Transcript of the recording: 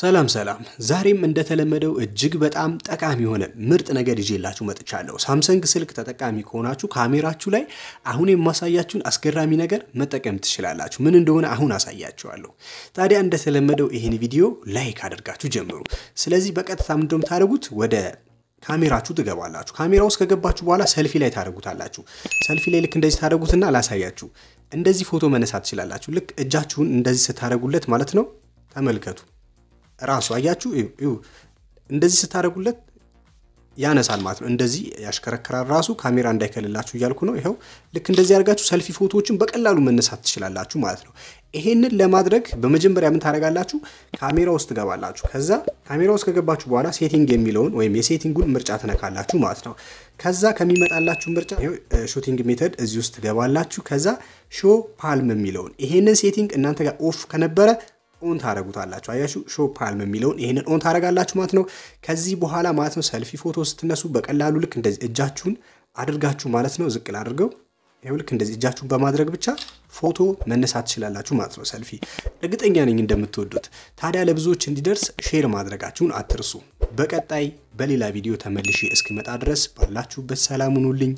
ሰላም ሰላም፣ ዛሬም እንደተለመደው እጅግ በጣም ጠቃሚ የሆነ ምርጥ ነገር ይዤላችሁ መጥቻለሁ። ሳምሰንግ ስልክ ተጠቃሚ ከሆናችሁ ካሜራችሁ ላይ አሁን የማሳያችሁን አስገራሚ ነገር መጠቀም ትችላላችሁ። ምን እንደሆነ አሁን አሳያችኋለሁ። ታዲያ እንደተለመደው ይህን ቪዲዮ ላይክ አድርጋችሁ ጀምሩ። ስለዚህ በቀጥታ ምንድነው ወደ ካሜራችሁ ትገባላችሁ። ካሜራ ውስጥ ከገባችሁ በኋላ ሰልፊ ላይ ታደርጉታላችሁ። ሰልፊ ላይ ልክ እንደዚህ ታደርጉትና ላሳያችሁ፣ እንደዚህ ፎቶ መነሳት ትችላላችሁ። ልክ እጃችሁን እንደዚህ ስታደርጉለት ማለት ነው። ተመልከቱ ራሱ አያችሁ፣ እንደዚህ ስታደረጉለት ያነሳል ማለት ነው። እንደዚህ ያሽከረከራል ራሱ ካሜራ እንዳይከልላችሁ እያልኩ ነው። ይኸው ልክ እንደዚህ አድርጋችሁ ሰልፊ ፎቶዎችን በቀላሉ መነሳት ትችላላችሁ ማለት ነው። ይሄንን ለማድረግ በመጀመሪያ ምን ታደርጋላችሁ? ካሜራ ውስጥ ትገባላችሁ። ከዛ ካሜራ ውስጥ ከገባችሁ በኋላ ሴቲንግ የሚለውን ወይም የሴቲንጉን ምርጫ ትነካላችሁ ማለት ነው። ከዛ ከሚመጣላችሁ ምርጫ ሹቲንግ ሜተድ እዚህ ውስጥ ትገባላችሁ። ከዛ ሾ ፓልም የሚለውን ይሄንን ሴቲንግ እናንተ ጋር ኦፍ ከነበረ ኦን ታደረጉታላችሁ። አያሹ ሾ ፓልም የሚለውን ይህንን ኦን ታደረጋላችሁ ማለት ነው። ከዚህ በኋላ ማለት ነው ሰልፊ ፎቶ ስትነሱ በቀላሉ ልክ እንደዚህ እጃችሁን አድርጋችሁ ማለት ነው ዝቅ ላድርገው ይኸው ልክ እንደዚህ እጃችሁን በማድረግ ብቻ ፎቶ መነሳት ትችላላችሁ ማለት ነው። ሰልፊ እርግጠኛ ነኝ እንደምትወዱት። ታዲያ ለብዙዎች እንዲደርስ ሼር ማድረጋችሁን አትርሱ። በቀጣይ በሌላ ቪዲዮ ተመልሼ እስክመጣ ድረስ ባላችሁበት ሰላም ሁኑልኝ።